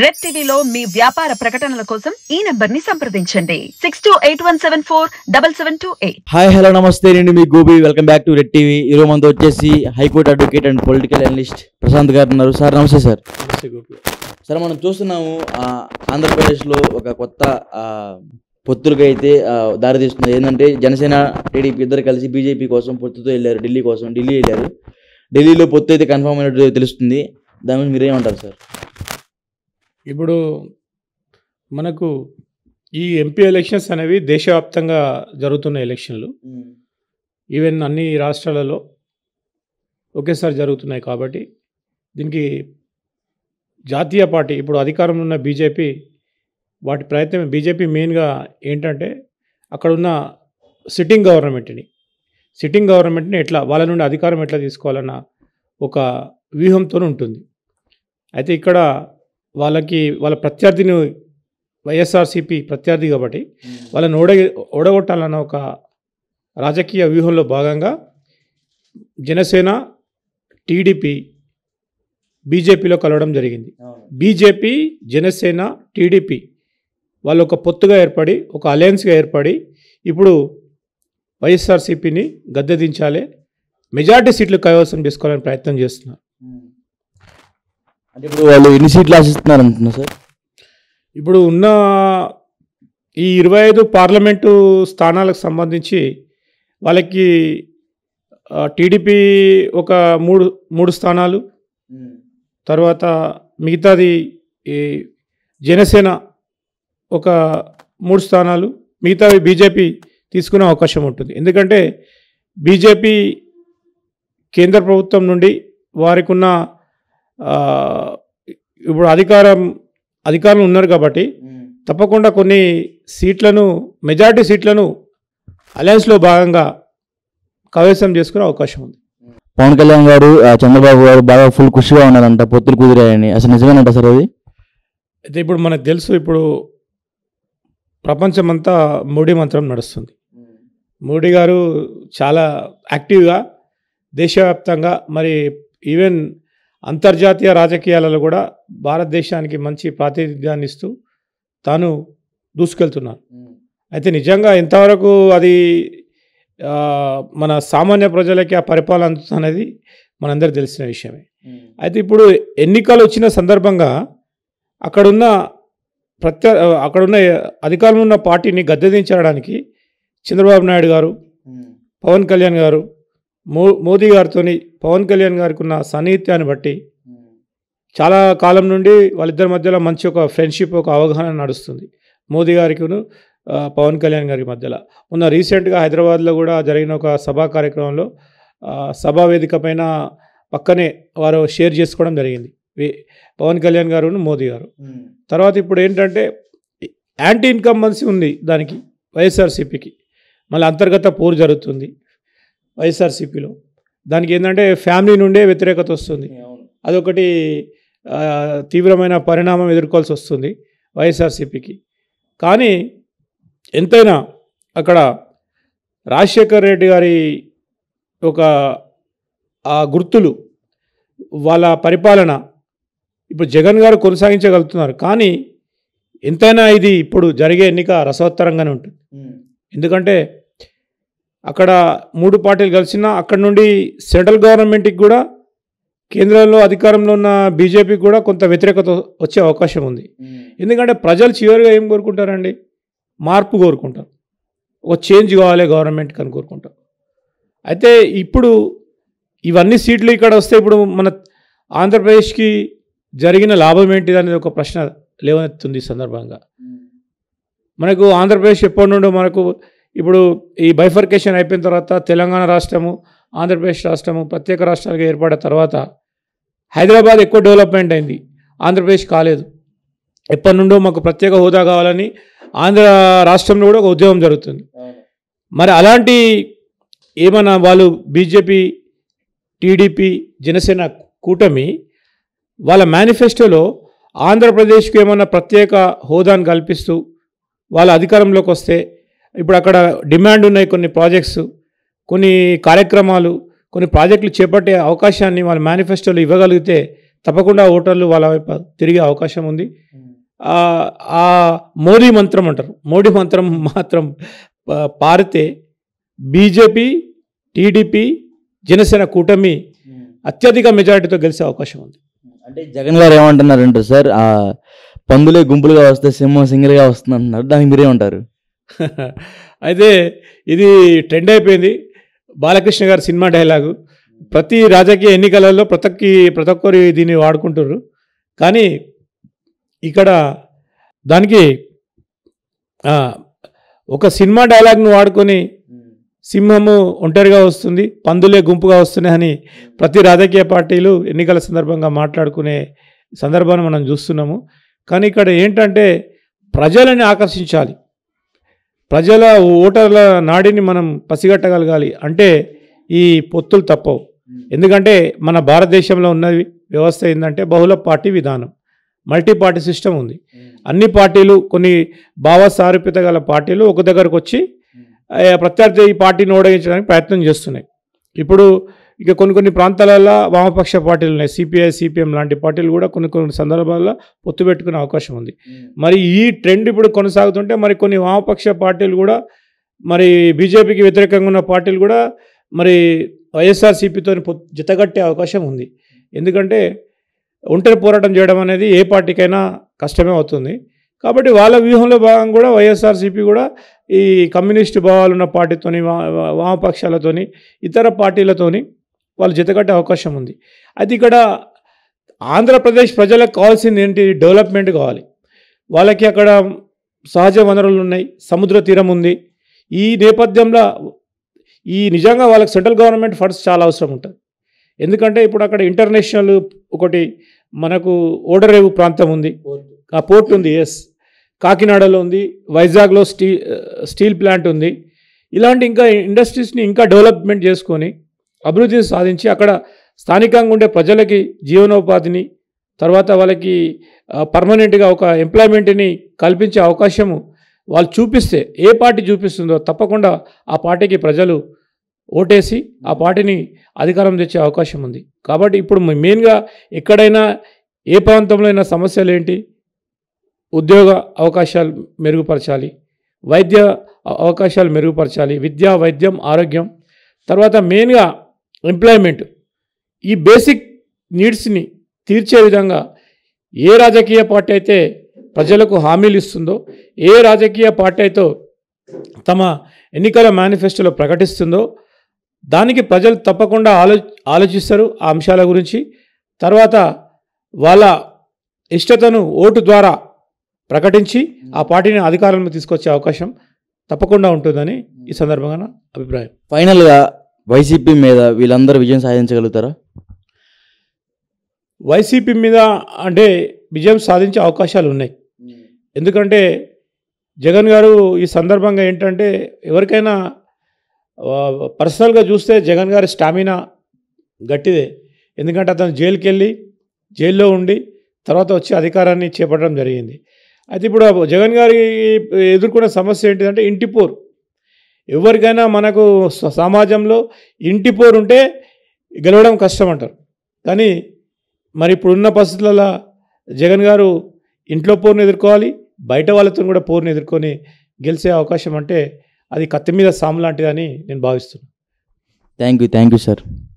Red టీవీలో మీ వ్యాపార ప్రకటనల కోసం ఈ నెంబర్ ని సంప్రదించండి six two eight one seven four double seven two eight hi hello నమస్తే నేను మీ Gobi welcome back to red TV ఈ రోజు మంది వచ్చేసి high court advocate and political analyst Prashant garu ఉన్నారు సార్ నమస్తే సార్ సార్ మనం చూస్తున్నాము ఆంధ్రప్రదేశ్లో ఒక కొత్త పొత్తులుగా అయితే దారితీస్తుంది ఏంటంటే జనసేన టీడీపీ ఇద్దరు కలిసి బీజేపీ కోసం పొత్తుతో వెళ్ళారు ఢిల్లీ కోసం ఢిల్లీ వెళ్ళారు ఢిల్లీలో పొత్తు అయితే కన్ఫర్మ్ అయినట్టు తెలుస్తుంది దాని మీద మీరేమంటారు సార్ ఇప్పుడు మనకు ఈ ఎంపీ ఎలక్షన్స్ అనేవి దేశవ్యాప్తంగా జరుగుతున్న ఎలక్షన్లు ఈవెన్ అన్ని రాష్ట్రాలలో ఒకేసారి జరుగుతున్నాయి కాబట్టి దీనికి జాతీయ పార్టీ ఇప్పుడు అధికారంలో ఉన్న బీజేపీ వాటి ప్రయత్నం బీజేపీ మెయిన్గా ఏంటంటే అక్కడున్న సిట్టింగ్ గవర్నమెంట్ని సిట్టింగ్ గవర్నమెంట్ని ఎట్లా వాళ్ళ నుండి అధికారం ఎట్లా తీసుకోవాలన్న ఒక వ్యూహంతో ఉంటుంది అయితే ఇక్కడ వాళ్ళకి వాళ్ళ ప్రత్యర్థిని వైఎస్ఆర్సీపీ ప్రత్యర్థి కాబట్టి వాళ్ళని ఓడ ఓడగొట్టాలన్న ఒక రాజకీయ వ్యూహంలో భాగంగా జనసేన టీడీపీ బీజేపీలో కలవడం జరిగింది బీజేపీ జనసేన టీడీపీ వాళ్ళు ఒక పొత్తుగా ఏర్పడి ఒక అలయన్స్గా ఏర్పడి ఇప్పుడు వైఎస్ఆర్సీపీని గద్దెదించాలి మెజార్టీ సీట్లు కైవసం చేసుకోవాలని ప్రయత్నం చేస్తున్నారు అంటే ఇప్పుడు వాళ్ళు ఎన్ని సీట్లు ఆశిస్తున్నారు అంటున్నా సార్ ఇప్పుడు ఉన్న ఈ ఇరవై ఐదు పార్లమెంటు స్థానాలకు సంబంధించి వాళ్ళకి టీడీపీ ఒక మూడు మూడు స్థానాలు తర్వాత మిగతాది ఈ జనసేన ఒక మూడు స్థానాలు మిగతావి బీజేపీ తీసుకునే అవకాశం ఉంటుంది ఎందుకంటే బీజేపీ కేంద్ర ప్రభుత్వం నుండి వారికి ఉన్న ఇప్పుడు అధికారం అధికారం ఉన్నారు కాబట్టి తప్పకుండా కొన్ని సీట్లను మెజారిటీ సీట్లను అలయన్స్లో భాగంగా కవేశం చేసుకునే అవకాశం ఉంది పవన్ కళ్యాణ్ గారు చంద్రబాబు గారు బాగా ఫుల్ ఖుషిగా ఉన్నారంట పొత్తులు కుదిరాయని అసలు నిజమేనంట సార్ అది అయితే ఇప్పుడు మనకు తెలుసు ఇప్పుడు ప్రపంచమంతా మోడీ మంత్రం నడుస్తుంది మోడీ గారు చాలా యాక్టివ్గా దేశవ్యాప్తంగా మరి ఈవెన్ అంతర్జాతీయ రాజకీయాలలో కూడా భారతదేశానికి మంచి ప్రాతినిధ్యాన్ని ఇస్తూ తాను దూసుకెళ్తున్నారు అయితే నిజంగా ఎంతవరకు అది మన సామాన్య ప్రజలకి ఆ పరిపాలన అందుతున్నది మనందరికి తెలిసిన విషయమే అయితే ఇప్పుడు ఎన్నికలు వచ్చిన సందర్భంగా అక్కడున్న ప్రత్య అక్కడున్న అధికారంలో ఉన్న పార్టీని గద్దెదించడానికి చంద్రబాబు నాయుడు గారు పవన్ కళ్యాణ్ గారు మో మోదీ గారితో పవన్ కళ్యాణ్ గారికి ఉన్న సన్నిహిత్యాన్ని బట్టి చాలా కాలం నుండి వాళ్ళిద్దరి మధ్యలో మంచి ఒక ఫ్రెండ్షిప్ ఒక అవగాహన నడుస్తుంది మోదీ గారికిను పవన్ కళ్యాణ్ గారి మధ్యలో ఉన్న రీసెంట్గా హైదరాబాద్లో కూడా జరిగిన ఒక సభా కార్యక్రమంలో సభా వేదిక పైన పక్కనే వారు షేర్ చేసుకోవడం జరిగింది పవన్ కళ్యాణ్ గారు మోదీ గారు తర్వాత ఇప్పుడు ఏంటంటే యాంటీ ఇన్కంబెన్సీ ఉంది దానికి వైఎస్ఆర్సీపీకి మళ్ళీ అంతర్గత పోరు జరుగుతుంది వైఎస్ఆర్సీపీలో దానికి ఏంటంటే ఫ్యామిలీ నుండే వ్యతిరేకత వస్తుంది అదొకటి తీవ్రమైన పరిణామం ఎదుర్కోవాల్సి వస్తుంది వైఎస్ఆర్సీపీకి కానీ ఎంతైనా అక్కడ రాజశేఖర్ రెడ్డి గారి ఒక ఆ గుర్తులు వాళ్ళ పరిపాలన ఇప్పుడు జగన్ గారు కొనసాగించగలుగుతున్నారు కానీ ఎంతైనా ఇది ఇప్పుడు జరిగే ఎన్నిక రసవత్తరంగానే ఉంటుంది ఎందుకంటే అక్కడ మూడు పార్టీలు కలిసిన అక్కడ నుండి సెంట్రల్ గవర్నమెంట్కి కూడా కేంద్రంలో అధికారంలో ఉన్న బీజేపీకి కూడా కొంత వ్యతిరేకత వచ్చే అవకాశం ఉంది ఎందుకంటే ప్రజలు చివరిగా ఏం కోరుకుంటారండి మార్పు కోరుకుంటారు ఒక చేంజ్ కావాలి గవర్నమెంట్కి అని కోరుకుంటారు అయితే ఇప్పుడు ఇవన్నీ సీట్లు ఇక్కడ వస్తే ఇప్పుడు మన ఆంధ్రప్రదేశ్కి జరిగిన లాభం ఏంటిది అనేది ఒక ప్రశ్న లేవనెత్తుంది సందర్భంగా మనకు ఆంధ్రప్రదేశ్ ఎప్పటి నుండో మనకు ఇప్పుడు ఈ బైఫర్కేషన్ అయిపోయిన తర్వాత తెలంగాణ రాష్ట్రము ఆంధ్రప్రదేశ్ రాష్ట్రము ప్రత్యేక రాష్ట్రాలుగా ఏర్పడిన తర్వాత హైదరాబాద్ ఎక్కువ డెవలప్మెంట్ అయింది ఆంధ్రప్రదేశ్ కాలేదు ఎప్పటి నుండో మాకు ప్రత్యేక హోదా కావాలని ఆంధ్ర రాష్ట్రంలో కూడా ఒక ఉద్యమం జరుగుతుంది మరి అలాంటి ఏమన్నా వాళ్ళు బీజేపీ టీడీపీ జనసేన కూటమి వాళ్ళ మేనిఫెస్టోలో ఆంధ్రప్రదేశ్కు ఏమన్నా ప్రత్యేక హోదాను కల్పిస్తూ వాళ్ళ అధికారంలోకి వస్తే ఇప్పుడు అక్కడ డిమాండ్ ఉన్నాయి కొన్ని ప్రాజెక్ట్స్ కొన్ని కార్యక్రమాలు కొన్ని ప్రాజెక్టులు చేపట్టే అవకాశాన్ని వాళ్ళ మేనిఫెస్టోలో ఇవ్వగలిగితే తప్పకుండా ఓటర్లు వాళ్ళ వైపు తిరిగే అవకాశం ఉంది hmm. ఆ మోడీ మంత్రం అంటారు మోడీ మంత్రం మాత్రం పారితే బీజేపీ టీడీపీ జనసేన కూటమి hmm. అత్యధిక మెజారిటీతో గెలిచే అవకాశం ఉంది hmm. అంటే జగన్ గారు ఏమంటున్నారంటారు సార్ పందులే గుంపులుగా వస్తే సింహం సింగిల్గా వస్తుంది అంటున్నారు దానికి మీరేమంటారు అయితే ఇది ట్రెండ్ అయిపోయింది బాలకృష్ణ గారి సినిమా డైలాగు ప్రతి రాజకీయ ఎన్నికలలో ప్రతి ప్రతి ఒక్కరు దీన్ని వాడుకుంటారు కానీ ఇక్కడ దానికి ఒక సినిమా డైలాగ్ను వాడుకొని సింహము ఒంటరిగా వస్తుంది పందులే గుంపుగా వస్తున్నాయని ప్రతి రాజకీయ పార్టీలు ఎన్నికల సందర్భంగా మాట్లాడుకునే సందర్భాన్ని మనం చూస్తున్నాము కానీ ఇక్కడ ఏంటంటే ప్రజలని ఆకర్షించాలి ప్రజల ఓటర్ల నాడిని మనం పసిగట్టగలగాలి అంటే ఈ పొత్తులు తప్పవు ఎందుకంటే మన భారతదేశంలో ఉన్న వ్యవస్థ ఏంటంటే బహుళ పార్టీ విధానం మల్టీ పార్టీ సిస్టమ్ ఉంది అన్ని పార్టీలు కొన్ని భావ సారూప్యత గల పార్టీలు ఒక దగ్గరకు వచ్చి ప్రత్యర్థి ఈ పార్టీని ఓడగించడానికి ప్రయత్నం చేస్తున్నాయి ఇప్పుడు ఇక కొన్ని కొన్ని ప్రాంతాలలో వామపక్ష పార్టీలు ఉన్నాయి సిపిఐ సిపిఎం లాంటి పార్టీలు కూడా కొన్ని కొన్ని సందర్భాల్లో పొత్తు పెట్టుకునే అవకాశం ఉంది మరి ఈ ట్రెండ్ ఇప్పుడు కొనసాగుతుంటే మరి కొన్ని వామపక్ష పార్టీలు కూడా మరి బీజేపీకి వ్యతిరేకంగా ఉన్న పార్టీలు కూడా మరి వైఎస్ఆర్సిపితో జతగట్టే అవకాశం ఉంది ఎందుకంటే ఒంటరి పోరాటం చేయడం అనేది ఏ పార్టీకైనా కష్టమే అవుతుంది కాబట్టి వాళ్ళ వ్యూహంలో భాగంగా కూడా వైఎస్ఆర్సీపీ కూడా ఈ కమ్యూనిస్టు భావాలున్న పార్టీతోని వామపక్షాలతోని ఇతర పార్టీలతోని వాళ్ళు జతగట్టే అవకాశం ఉంది అయితే ఇక్కడ ఆంధ్రప్రదేశ్ ప్రజలకు కావాల్సింది ఏంటి డెవలప్మెంట్ కావాలి వాళ్ళకి అక్కడ సహజ వనరులు ఉన్నాయి సముద్ర తీరం ఉంది ఈ నేపథ్యంలో ఈ నిజంగా వాళ్ళకి సెంట్రల్ గవర్నమెంట్ ఫండ్స్ చాలా అవసరం ఉంటుంది ఎందుకంటే ఇప్పుడు అక్కడ ఇంటర్నేషనల్ ఒకటి మనకు ఓడరేవు ప్రాంతం ఉంది ఆ పోర్ట్ ఉంది ఎస్ కాకినాడలో ఉంది వైజాగ్లో స్టీ స్టీల్ ప్లాంట్ ఉంది ఇలాంటి ఇంకా ఇండస్ట్రీస్ని ఇంకా డెవలప్మెంట్ చేసుకొని అభివృద్ధిని సాధించి అక్కడ స్థానికంగా ఉండే ప్రజలకి జీవనోపాధిని తర్వాత వాళ్ళకి పర్మనెంట్గా ఒక ఎంప్లాయ్మెంట్ని కల్పించే అవకాశము వాళ్ళు చూపిస్తే ఏ పార్టీ చూపిస్తుందో తప్పకుండా ఆ పార్టీకి ప్రజలు ఓటేసి ఆ పార్టీని అధికారం తెచ్చే అవకాశం ఉంది కాబట్టి ఇప్పుడు మెయిన్గా ఎక్కడైనా ఏ ప్రాంతంలో అయినా సమస్యలు ఏంటి ఉద్యోగ అవకాశాలు మెరుగుపరచాలి వైద్య అవకాశాలు మెరుగుపరచాలి విద్య వైద్యం ఆరోగ్యం తర్వాత మెయిన్గా ఎంప్లాయ్మెంట్ ఈ బేసిక్ నీడ్స్ని తీర్చే విధంగా ఏ రాజకీయ పార్టీ అయితే ప్రజలకు హామీలు ఇస్తుందో ఏ రాజకీయ పార్టీ అయితే తమ ఎన్నికల మేనిఫెస్టోలో ప్రకటిస్తుందో దానికి ప్రజలు తప్పకుండా ఆలో ఆలోచిస్తారు ఆ అంశాల గురించి తర్వాత వాళ్ళ ఇష్టతను ఓటు ద్వారా ప్రకటించి ఆ పార్టీని అధికారంలో తీసుకొచ్చే అవకాశం తప్పకుండా ఉంటుందని ఈ సందర్భంగా అభిప్రాయం ఫైనల్గా వైసీపీ మీద వీళ్ళందరూ విజయం సాధించగలుగుతారా వైసీపీ మీద అంటే విజయం సాధించే అవకాశాలు ఉన్నాయి ఎందుకంటే జగన్ గారు ఈ సందర్భంగా ఏంటంటే ఎవరికైనా పర్సనల్గా చూస్తే జగన్ గారి స్టామినా గట్టిదే ఎందుకంటే అతను జైలుకి వెళ్ళి జైల్లో ఉండి తర్వాత వచ్చి అధికారాన్ని చేపట్టడం జరిగింది అయితే ఇప్పుడు జగన్ గారి ఎదుర్కొన్న సమస్య ఏంటిదంటే పోరు ఎవరికైనా మనకు సమాజంలో ఇంటి పోరుంటే గెలవడం కష్టం అంటారు కానీ మరి ఇప్పుడున్న పరిస్థితులలో జగన్ గారు ఇంట్లో పోరును ఎదుర్కోవాలి బయట వాళ్ళతో కూడా పోరును ఎదుర్కొని గెలిచే అవకాశం అంటే అది కత్తి మీద సాము లాంటిదని నేను భావిస్తున్నాను thank you thank you sir